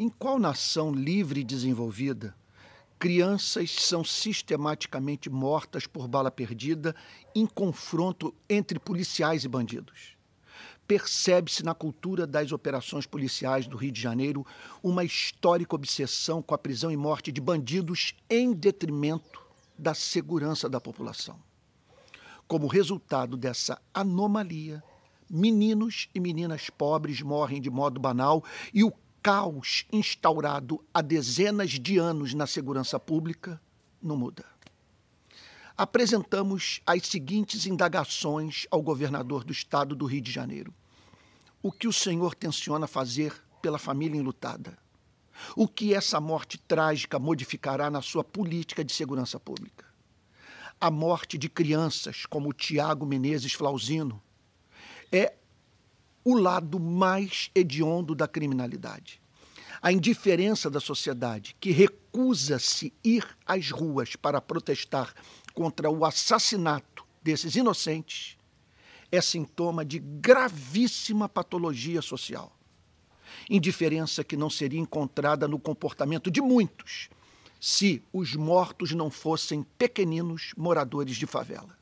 Em qual nação livre e desenvolvida crianças são sistematicamente mortas por bala perdida em confronto entre policiais e bandidos? Percebe-se na cultura das operações policiais do Rio de Janeiro uma histórica obsessão com a prisão e morte de bandidos em detrimento da segurança da população. Como resultado dessa anomalia, meninos e meninas pobres morrem de modo banal e o caos instaurado há dezenas de anos na segurança pública não muda. Apresentamos as seguintes indagações ao governador do estado do Rio de Janeiro: O que o senhor tenciona fazer pela família enlutada? O que essa morte trágica modificará na sua política de segurança pública? A morte de crianças como Tiago Menezes Flauzino é o lado mais hediondo da criminalidade. A indiferença da sociedade, que recusa-se ir às ruas para protestar contra o assassinato desses inocentes, é sintoma de gravíssima patologia social. Indiferença que não seria encontrada no comportamento de muitos se os mortos não fossem pequeninos moradores de favela.